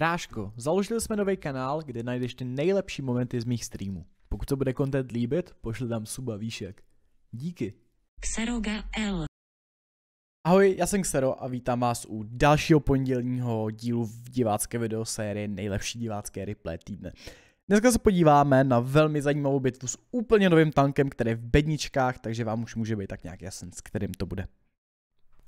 Bráško, založili jsme nový kanál, kde najdeš ty nejlepší momenty z mých streamů. Pokud to bude content líbit, pošli tam suba výšek. Díky. Xeroga L. Ahoj, já jsem Xero a vítám vás u dalšího pondělního dílu v divácké videosérii Nejlepší divácké replay týdne. Dneska se podíváme na velmi zajímavou bitvu s úplně novým tankem, který je v bedničkách, takže vám už může být tak nějak jasný, s kterým to bude.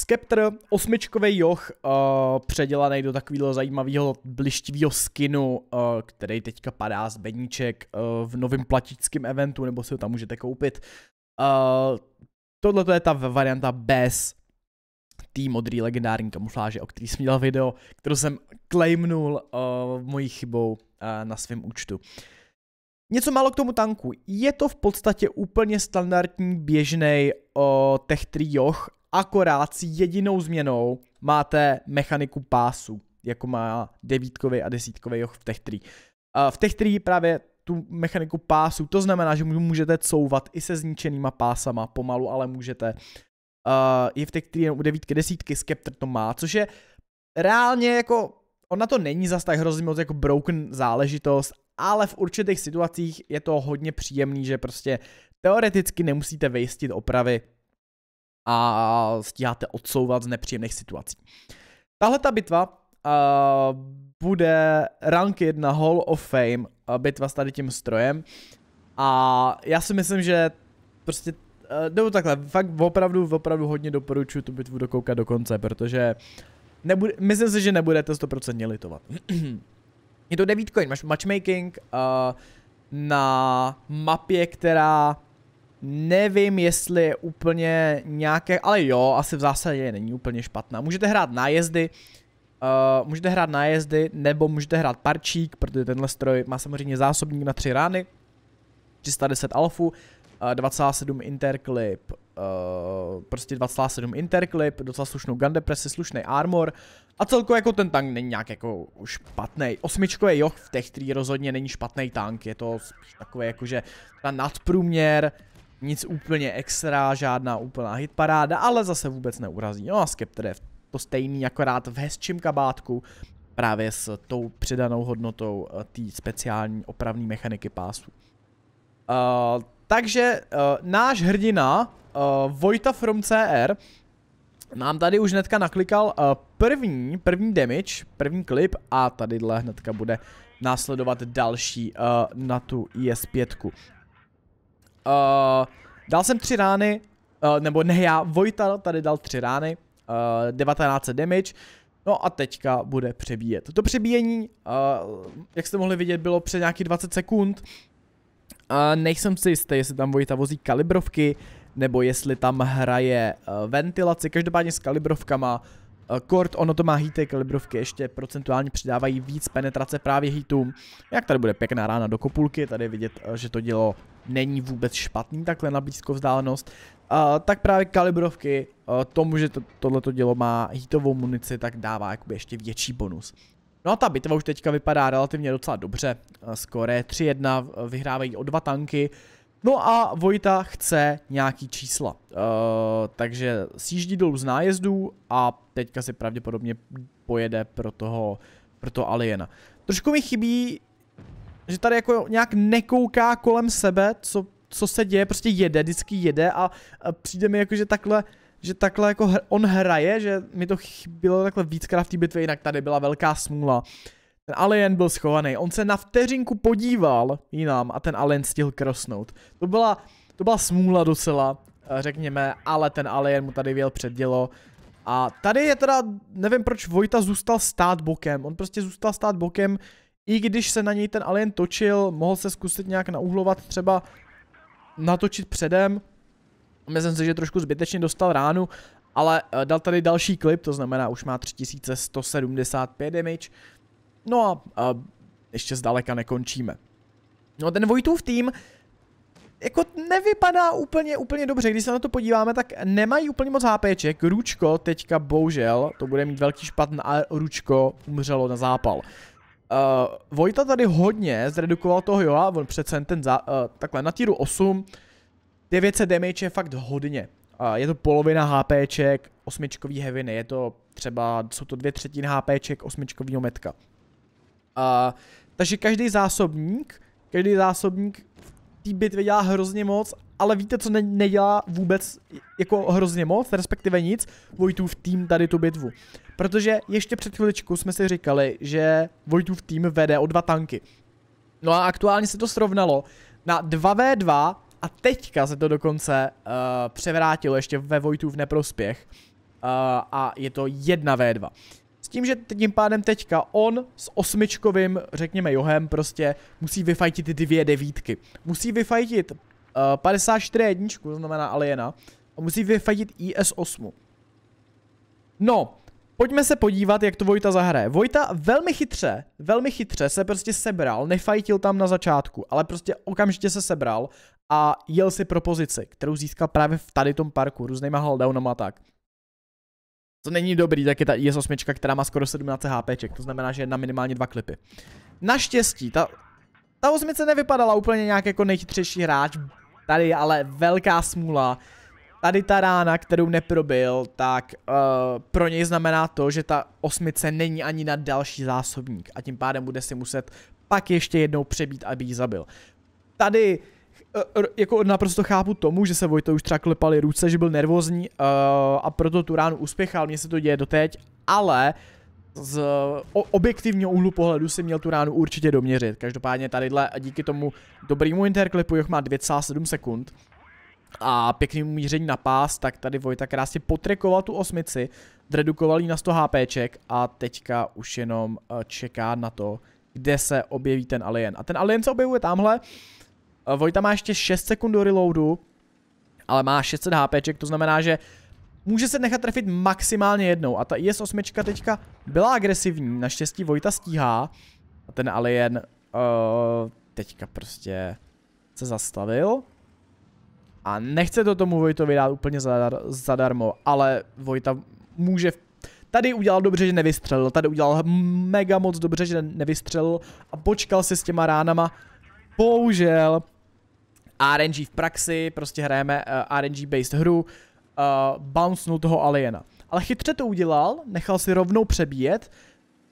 Skeptr, osmičkový joch, uh, předělaný do takového zajímavého blištivého skinu, uh, který teďka padá z beníček uh, v novém platickém eventu, nebo si ho tam můžete koupit. Uh, Tohle je ta varianta bez té modré legendární kamufláže, o který jsem dělal video, kterou jsem claimnul uh, mojí chybou uh, na svém účtu. Něco málo k tomu tanku. Je to v podstatě úplně standardní běžný uh, tech 3 joch, akorát s jedinou změnou máte mechaniku pásu, jako má devítkový a desítkový joch v Tech 3. V Tech 3 právě tu mechaniku pásu, to znamená, že můžete couvat i se zničenýma pásama, pomalu, ale můžete. Je v Tech 3 jenom u devítky, desítky, Skeptr to má, což je reálně jako, ona to není zas tak hrozně moc jako broken záležitost, ale v určitých situacích je to hodně příjemný, že prostě teoreticky nemusíte vejistit opravy a stíháte odsouvat z nepříjemných situací. Tahle ta bitva uh, bude rank 1 Hall of Fame, uh, bitva s tady tím strojem. A já si myslím, že prostě, uh, nebo takhle, fakt opravdu, opravdu hodně doporučuji tu bitvu dokoukat do konce, protože nebude, myslím si, že nebudete 100% litovat. Je to 9 coin, máš matchmaking uh, na mapě, která Nevím, jestli je úplně nějaké, ale jo, asi v zásadě není úplně špatná. Můžete hrát nájezdy, uh, můžete hrát nájezdy, nebo můžete hrát parčík, protože tenhle stroj má samozřejmě zásobník na tři rány, 310 alfu, 2,7 interklip, uh, prostě 2,7 interklip, docela slušnou gun depresi, slušný armor a celkově jako ten tank není nějak jako špatný. Osmičko je joch v těch který rozhodně není špatný tank, je to takové jako jakože ta nadprůměr, nic úplně extra, žádná úplná hitparáda, ale zase vůbec neurazí. No a je to stejný, akorát v hezčím kabátku, právě s tou přidanou hodnotou eh, té speciální opravné mechaniky pásu. Uh, takže uh, náš hrdina, uh, Vojta from CR, nám tady už hnedka naklikal uh, první, první damage, první klip a tadyhle hnedka bude následovat další uh, na tu IS5. E Uh, dal jsem tři rány, uh, nebo ne já, Vojta tady dal tři rány, uh, eh, 19 damage, No a teďka bude přebíjet. To přebíjení, uh, jak jste mohli vidět, bylo před nějaký 20 sekund. Uh, nejsem si jistý, jestli tam Vojta vozí kalibrovky, nebo jestli tam hraje uh, ventilaci. Každopádně s kalibrovkama Eh, Kort, ono to má hity, kalibrovky ještě procentuálně přidávají víc penetrace právě hitům. Jak tady bude pěkná rána do kopulky, tady vidět, eh, že to dělo není vůbec špatný takhle na blízkou vzdálenost. Uh, tak právě kalibrovky uh, tomu, že to, tohleto dělo má hitovou munici, tak dává jakoby ještě větší bonus. No a ta bitva už teďka vypadá relativně docela dobře. Uh, skoré 3-1 vyhrávají o dva tanky. Uh, No a Vojta chce nějaký čísla. Uh, takže sjíždí dolů z nájezdů a teďka si pravděpodobně pojede pro toho, pro toho aliena. Trošku mi chybí, že tady jako nějak nekouká kolem sebe, co, co se děje, prostě jede, vždycky jede a, a přijde mi jako, že takhle že takhle jako on hraje, že mi to chybilo takhle víckrát v té bitvě, jinak tady byla velká smůla. Uh, ten alien byl schovaný. On se na vteřinku podíval jinam a ten alien stihl krosnout. To byla, to byla smůla docela, eh, řekněme, ale ten alien mu tady věl předdělo. A tady je teda, nevím proč Vojta zůstal stát bokem. On prostě zůstal stát bokem, i když se na něj ten alien točil, mohl se zkusit nějak nauhlovat třeba natočit předem. Myslím si, že trošku zbytečně dostal ránu, ale eh, dal tady další klip, to znamená už má 3175 damage. No a, a ještě zdaleka nekončíme. No ten Vojtův tým jako nevypadá úplně, úplně dobře, když se na to podíváme, tak nemají úplně moc HPček, Ručko teďka bohužel, to bude mít velký špatn a Ručko umřelo na zápal. Uh, Vojta tady hodně zredukoval toho Joa, on přece ten za, uh, takhle na týru 8, 900 damage je fakt hodně. Uh, je to polovina HPček, osmičkový heavy, je to třeba, jsou to dvě třetiny HPček osmičkovýho metka. A, takže každý zásobník, každý zásobník v té bitvě dělá hrozně moc, ale víte, co ne nedělá vůbec jako hrozně moc, respektive nic, Vojtův tým tady tu bitvu. Protože ještě před chviličku jsme si říkali, že Vojtův tým vede o dva tanky. No a aktuálně se to srovnalo na 2v2 a teďka se to dokonce uh, převrátilo ještě ve Vojtův neprospěch. Uh, a je to 1v2 tím, že tím pádem teďka on s osmičkovým, řekněme Johem, prostě musí vyfajtit dvě devítky. Musí vyfajtit uh, eh, 54 jedničku, to znamená Aliena, a musí vyfajtit IS-8. No, pojďme se podívat, jak to Vojta zahraje. Vojta velmi chytře, velmi chytře se prostě sebral, nefajtil tam na začátku, ale prostě okamžitě se sebral a jel si pro pozici, kterou získal právě v tady tom parku, různýma holdownama a tak. To není dobrý, tak je ta IS-8, která má skoro 17 HP, to znamená, že je na minimálně dva klipy. Naštěstí, ta, ta osmice nevypadala úplně nějak jako nejchytřejší hráč, tady je ale velká smůla. Tady ta rána, kterou neprobil, tak uh, pro něj znamená to, že ta osmice není ani na další zásobník a tím pádem bude si muset pak ještě jednou přebít, aby ji zabil. Tady Eh, jako naprosto chápu tomu, že se Vojto už třeba klepali ruce, že byl nervózní uh, a proto tu ránu uspěchal, mně se to děje doteď, ale z o, objektivního úhlu pohledu si měl tu ránu určitě doměřit. Každopádně tadyhle díky tomu dobrýmu interklipu, Joch má 2,7 sekund a pěkným míření na pás, tak tady Vojta krásně potrekoval tu osmici, zredukoval ji na 100 HPček a teďka už jenom eh, čeká na to, kde se objeví ten alien. A ten alien se objevuje tamhle, Eh, Vojta má ještě 6 sekund do reloadu, ale má 600 HP, to znamená, že může se nechat trefit maximálně jednou a ta IS-8 teďka byla agresivní, naštěstí Vojta stíhá a ten alien uh, teďka prostě se zastavil a nechce to tomu Vojtovi dát úplně zadar, zadarmo, ale Vojta může Tady udělal dobře, že nevystřelil, tady udělal mega moc dobře, že nevystřelil a počkal se s těma ránama bohužel RNG v praxi, prostě hrajeme uh, eh, RNG based hru, uh, bouncnul toho aliena. Ale chytře to udělal, nechal si rovnou přebíjet,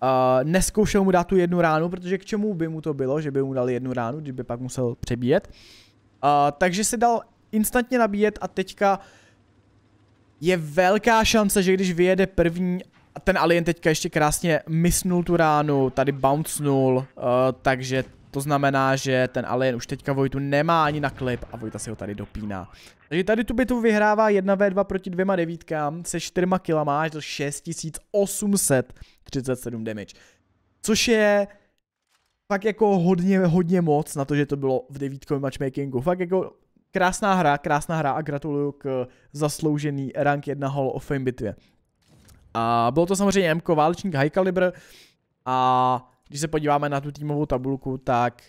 Uh, neskoušel mu dát tu jednu ránu, protože k čemu by mu to bylo, že by mu dal jednu ránu, kdyby pak musel přebíjet. Uh, takže si dal instantně nabíjet a teďka je velká šance, že když vyjede první a ten alien teďka ještě krásně misnul tu ránu, tady bouncenul, uh, takže to znamená, že ten alien už teďka Vojtu nemá ani na klip a Vojta si ho tady dopíná. Takže tady tu bitvu vyhrává 1v2 proti dvěma devítkám se 4 kilama až do 6837 damage. Což je fakt jako hodně, hodně moc na to, že to bylo v devítkovém matchmakingu. Fakt jako krásná hra, krásná hra a gratuluju k zasloužený rank 1 Hall of Fame bitvě. A bylo to samozřejmě MK válečník High Caliber a když se podíváme na tu týmovou tabulku, tak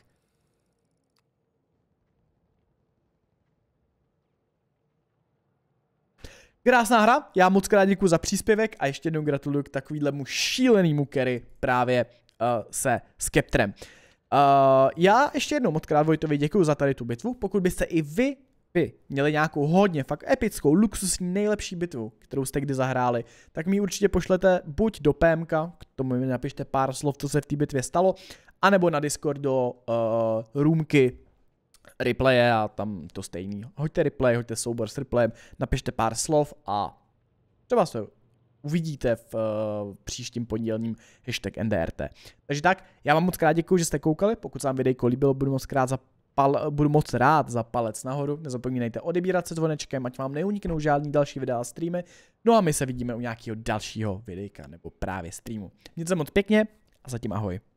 Krásná hra, já moc krát děkuji za příspěvek a ještě jednou gratuluju k takovýhlemu šílenému carry právě uh, se Skeptrem. Uh, eh, já ještě jednou moc krát Vojtovi děkuji za tady tu bitvu. Pokud byste i vy vy měli nějakou hodně fakt epickou, luxusní, nejlepší bitvu, kterou jste kdy zahráli, tak mi určitě pošlete buď do PMK, k tomu mi napište pár slov, co se v té bitvě stalo, anebo na Discord do uh, eh, roomky replaye a tam to stejný. Hoďte replay, hoďte soubor s replayem, napište pár slov a třeba se uvidíte v uh, příštím pondělním hashtag NDRT. Takže tak, já vám moc krát děkuji, že jste koukali, pokud se vám videjko líbilo, budu moc krát za pal, budu moc rád za palec nahoru. Nezapomínejte odebírat se zvonečkem, ať vám neuniknou žádný další videa a streamy. No a my se vidíme u nějakého dalšího videa nebo právě streamu. Mějte se moc pěkně a zatím ahoj.